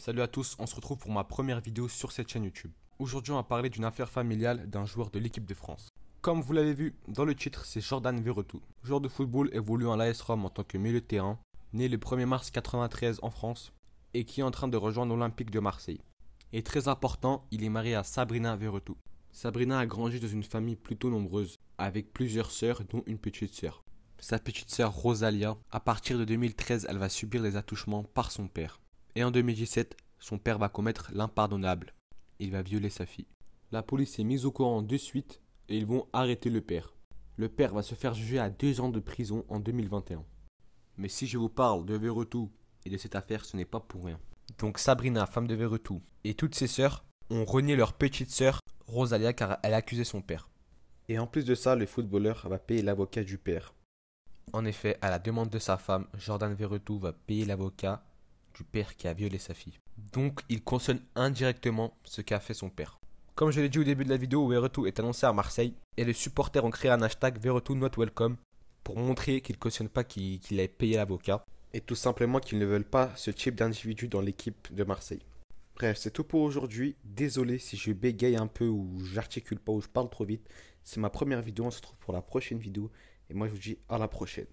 Salut à tous, on se retrouve pour ma première vidéo sur cette chaîne YouTube. Aujourd'hui, on va parler d'une affaire familiale d'un joueur de l'équipe de France. Comme vous l'avez vu dans le titre, c'est Jordan Verretou, joueur de football évoluant à l'AS Rome en tant que milieu de terrain, né le 1er mars 1993 en France et qui est en train de rejoindre l'Olympique de Marseille. Et très important, il est marié à Sabrina Verretou. Sabrina a grandi dans une famille plutôt nombreuse, avec plusieurs sœurs dont une petite sœur. Sa petite sœur Rosalia, à partir de 2013, elle va subir des attouchements par son père. Et en 2017, son père va commettre l'impardonnable. Il va violer sa fille. La police est mise au courant de suite et ils vont arrêter le père. Le père va se faire juger à deux ans de prison en 2021. Mais si je vous parle de Verretou et de cette affaire, ce n'est pas pour rien. Donc Sabrina, femme de Verretou, et toutes ses sœurs ont renié leur petite sœur Rosalia car elle accusait son père. Et en plus de ça, le footballeur va payer l'avocat du père. En effet, à la demande de sa femme, Jordan Verretou va payer l'avocat du père qui a violé sa fille. Donc il consonne indirectement ce qu'a fait son père. Comme je l'ai dit au début de la vidéo, Veretout est annoncé à Marseille et les supporters ont créé un hashtag Veretout not welcome pour montrer qu'il cautionne pas qu'il ait payé l'avocat et tout simplement qu'ils ne veulent pas ce type d'individu dans l'équipe de Marseille. Bref, c'est tout pour aujourd'hui. Désolé si je bégaye un peu ou j'articule pas ou je parle trop vite. C'est ma première vidéo, on se retrouve pour la prochaine vidéo et moi je vous dis à la prochaine.